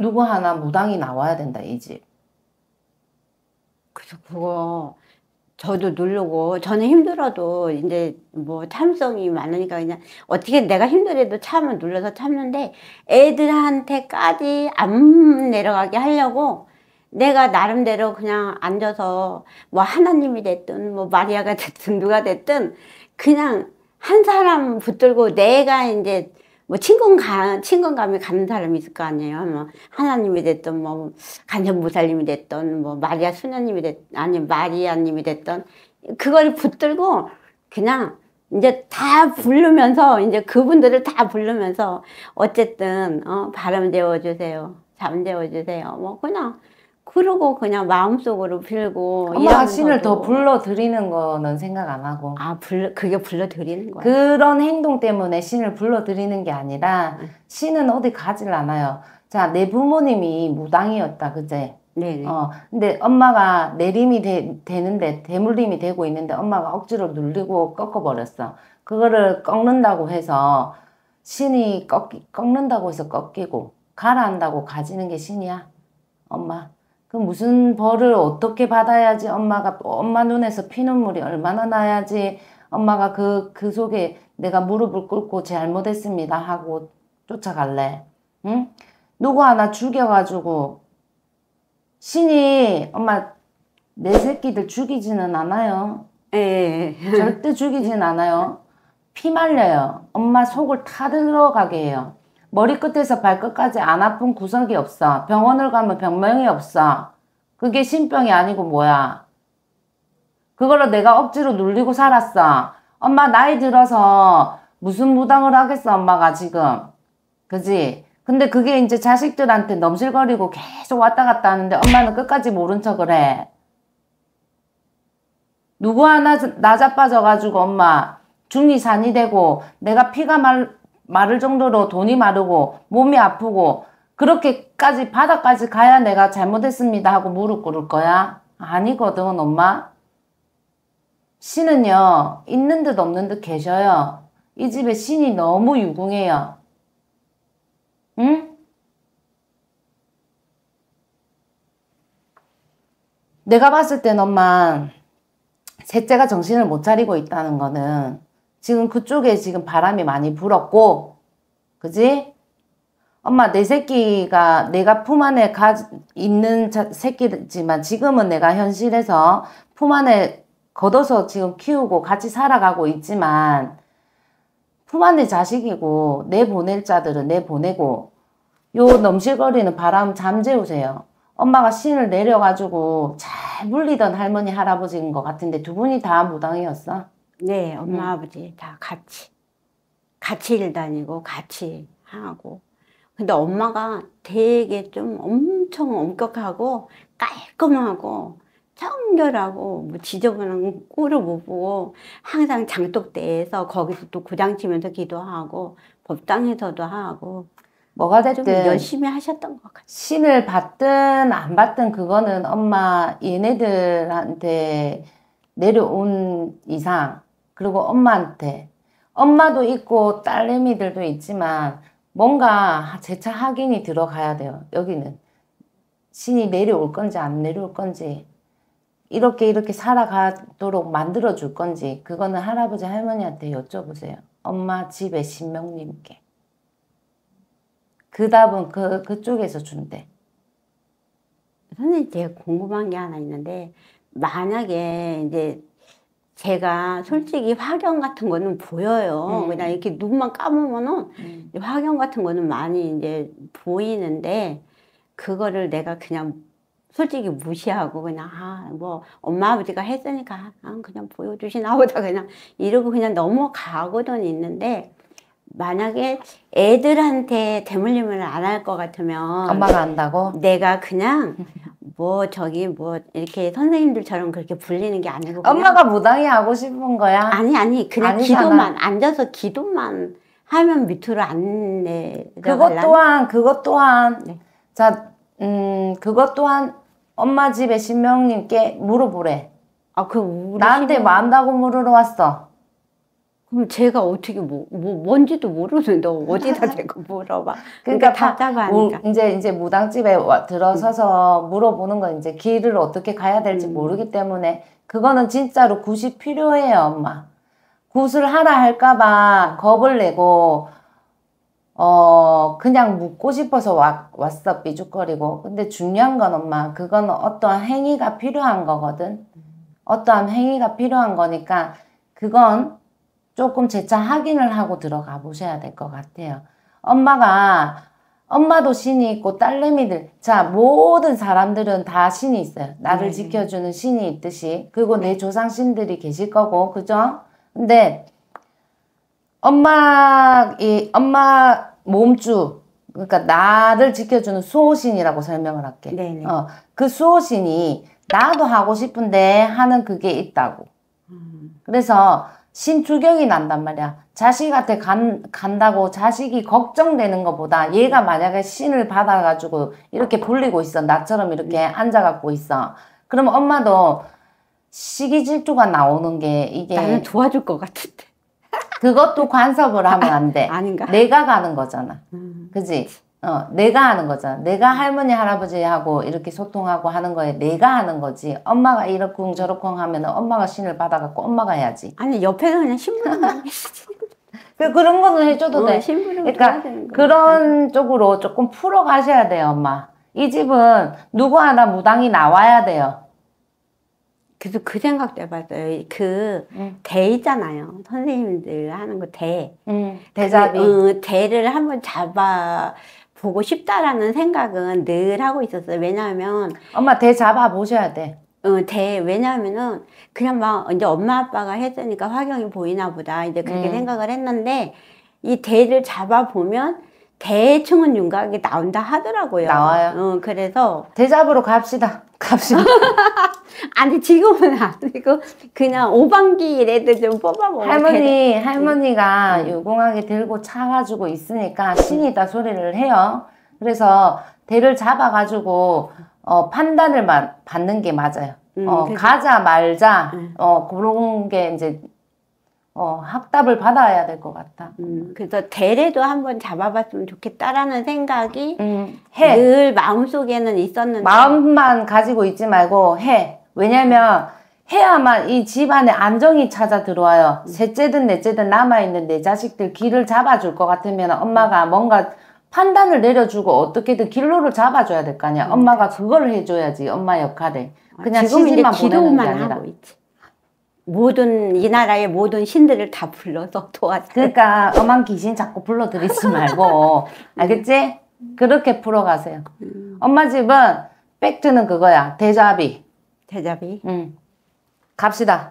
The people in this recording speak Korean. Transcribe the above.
누구 하나 무당이 나와야 된다 이 집. 그래서 그거 저도 누르고 저는 힘들어도 이제 뭐 참성이 많으니까 그냥 어떻게 내가 힘들어도 참을 눌러서 참는데 애들한테까지 안 내려가게 하려고 내가 나름대로 그냥 앉아서 뭐 하나님이 됐든 뭐 마리아가 됐든 누가 됐든 그냥 한 사람 붙들고 내가 이제 뭐 친근감, 친근감이 가는 사람이 있을 거 아니에요. 뭐 하나님이 됐던뭐 간접 무사님이됐던뭐 마리아 수녀님이 됐 아니 마리아님이 됐던 그걸 붙들고 그냥 이제 다 부르면서 이제 그분들을 다 부르면서 어쨌든 어, 바람 재워주세요. 잠 재워주세요. 뭐 그냥 그러고 그냥 마음속으로 빌고 엄마 신을 더 불러 드리는 거는 생각 안 하고 아 불러 그게 불러 드리는 거야 그런 행동 때문에 신을 불러 드리는 게 아니라 음. 신은 어디 가질 않아요 자내 부모님이 무당이었다 그제 네 어, 근데 엄마가 내림이 되, 는데 대물림이 되고 있는데 엄마가 억지로 눌리고 꺾어버렸어 그거를 꺾는다고 해서 신이 꺾, 꺾는다고 해서 꺾이고 가라한다고 가지는 게 신이야 엄마 그 무슨 벌을 어떻게 받아야지 엄마가 엄마 눈에서 피눈물이 얼마나 나야지 엄마가 그그 그 속에 내가 무릎을 꿇고 잘못했습니다 하고 쫓아갈래. 응? 누구 하나 죽여가지고 신이 엄마 내 새끼들 죽이지는 않아요. 예. 예, 예. 절대 죽이지는 않아요. 피 말려요. 엄마 속을 타들어가게 해요. 머리끝에서 발끝까지 안 아픈 구석이 없어. 병원을 가면 병명이 없어. 그게 신병이 아니고 뭐야. 그걸로 내가 억지로 눌리고 살았어. 엄마 나이 들어서 무슨 무당을 하겠어 엄마가 지금. 그지? 근데 그게 이제 자식들한테 넘실거리고 계속 왔다 갔다 하는데 엄마는 끝까지 모른 척을 해. 누구 하나 낮아빠져가지고 엄마 중이 산이 되고 내가 피가 말, 마를 정도로 돈이 마르고 몸이 아프고 그렇게까지 바닥까지 가야 내가 잘못했습니다 하고 무릎 꿇을 거야? 아니거든 엄마. 신은요 있는 듯 없는 듯 계셔요. 이 집에 신이 너무 유궁해요. 응? 내가 봤을 땐 엄마 셋째가 정신을 못 차리고 있다는 거는 지금 그쪽에 지금 바람이 많이 불었고 그지? 엄마 내 새끼가 내가 품 안에 가 있는 자, 새끼지만 지금은 내가 현실에서 품 안에 걷어서 지금 키우고 같이 살아가고 있지만 품 안에 자식이고 내 보낼 자들은 내 보내고 요 넘실거리는 바람 잠재우세요. 엄마가 신을 내려가지고 잘 물리던 할머니 할아버지인 것 같은데 두 분이 다 무당이었어. 네, 네, 엄마 아버지 다 같이 같이 일 다니고 같이 하고. 근데 엄마가 되게 좀 엄청 엄격하고 깔끔하고 청결하고 뭐 지저분한 꼴을 못 보고 항상 장독대에서 거기서 또구장 치면서 기도하고 법당에서도 하고 뭐가 됐든 열심히 하셨던 것 같아요. 신을 받든 안 받든 그거는 엄마 얘네들한테 내려온 이상 그리고 엄마한테 엄마도 있고 딸내미들도 있지만 뭔가 재차 확인이 들어가야 돼요. 여기는 신이 내려올 건지 안 내려올 건지 이렇게 이렇게 살아가도록 만들어 줄 건지 그거는 할아버지 할머니한테 여쭤보세요. 엄마 집에 신명님께. 그 답은 그, 그쪽에서 준대. 선생님 제가 궁금한 게 하나 있는데 만약에 이제 제가 솔직히 화경 같은 거는 보여요. 음. 그냥 이렇게 눈만 감으면은 음. 화경 같은 거는 많이 이제 보이는데 그거를 내가 그냥 솔직히 무시하고 그냥 아뭐 엄마 아버지가 했으니까 아 그냥 보여주시나 보다 그냥 이러고 그냥 넘어가고는 있는데 만약에 애들한테 대물림을 안 할 것 같으면 엄마가 안다고 내가 그냥 뭐 저기 뭐 이렇게 선생님들처럼 그렇게 불리는 게 아니고 엄마가 무당이 하고 싶은 거야? 아니 아니 그냥 아니잖아. 기도만 앉아서 기도만 하면 밑으로 안 내. 그것 또한 그것 또한 네. 자 음, 그것 또한 엄마 집에 신명님께 물어보래. 아, 그 나한테 신명... 뭐 한다고 물으러 왔어. 그럼 제가 어떻게 뭐, 뭐 뭔지도 모르는데 어디다 대고 물어봐. 그러니까, 그러니까 답답하니까. 우, 뭐 이제 이제 무당집에 와, 들어서서 음. 물어보는 건 이제 길을 어떻게 가야 될지 음. 모르기 때문에 그거는 진짜로 굿이 필요해요, 엄마. 굿을 하라 할까봐 겁을 내고 어 그냥 묻고 싶어서 왔어 삐죽거리고. 근데 중요한 건 엄마 그건 어떠한 행위가 필요한 거거든. 음. 어떠한 행위가 필요한 거니까 그건 조금 재차 확인을 하고 들어가 보셔야 될 것 같아요. 엄마가 엄마도 신이 있고 딸내미들 자 모든 사람들은 다 신이 있어요. 나를 네. 지켜주는 신이 있듯이 그리고 내 네. 조상 신들이 계실 거고 그죠? 근데 엄마 이 엄마 몸주 그러니까 나를 지켜주는 수호신이라고 설명을 할게. 네, 네. 어, 그 수호신이 나도 하고 싶은데 하는 그게 있다고. 음. 그래서 신추격이 난단 말이야. 자식한테 간, 간다고 자식이 걱정되는 것보다 얘가 만약에 신을 받아가지고 이렇게 돌리고 있어. 나처럼 이렇게 음. 앉아갖고 있어. 그럼 엄마도 시기 질투가 나오는 게 이게 나는 도와줄 것 같은데. 그것도 관섭을 하면 안 돼. 아, 아닌가? 내가 가는 거잖아. 음. 그지? 어, 내가 하는 거잖아. 내가 할머니, 할아버지하고 이렇게 소통하고 하는 거에 내가 하는 거지. 엄마가 이렇쿵 저렇쿵 하면 은 엄마가 신을 받아갖고 엄마가 해야지. 아니, 옆에는 그냥 신부름. 그, 런 거는 해줘도 어, 돼. 신부름 그러니까 그런 쪽으로 조금 풀어가셔야 돼요, 엄마. 이 집은 누구 하나 무당이 나와야 돼요. 그래서 그 생각도 해봤어요. 그, 응. 대 있잖아요. 선생님들 하는 거 그 대. 응, 그, 대잡이. 그, 어, 대를 한번 잡아 보고 싶다라는 생각은 늘 하고 있었어요. 왜냐하면 엄마 대 잡아 보셔야 돼. 어, 대 왜냐하면은 그냥 막 이제 엄마 아빠가 해주니까 화경이 보이나 보다 이제 그렇게 음. 생각을 했는데 이 대를 잡아 보면 대충은 윤곽이 나온다 하더라고요. 나와요. 어, 그래서 대잡으러 갑시다. 갑시다. 아니 지금은 아니고 그냥 오방기라도 좀 뽑아먹어. 할머니 네. 할머니가 유공하게 음. 들고 차가지고 있으니까 신이다 소리를 해요. 그래서 대를 잡아가지고 어, 판단을 마, 받는 게 맞아요. 음, 어, 그 가자 말자 음. 어, 그런 게 이제 어, 학답을 받아야 될 것 같다. 음, 그래서 대례도 한번 잡아봤으면 좋겠다라는 생각이 음, 해. 늘 마음속에는 있었는데 마음만 가지고 있지 말고 해. 왜냐면 해야만 이 집안에 안정이 찾아 들어와요. 음. 셋째든 넷째든 남아있는 내 자식들 길을 잡아줄 것 같으면 엄마가 뭔가 판단을 내려주고 어떻게든 길로를 잡아줘야 될 거 아니야. 음. 엄마가 그걸 해줘야지 엄마 역할을. 그냥 아, 지금 시집만 이제 기도 아니라. 하고 있지. 모든 이 나라의 모든 신들을 다 불러서 도와줘. 그러니까 엄한 귀신 자꾸 불러들이지 말고 알겠지? 음. 그렇게 풀어가세요. 음. 엄마 집은 팩트는 그거야. 대자비. 대답이. 응. 갑시다.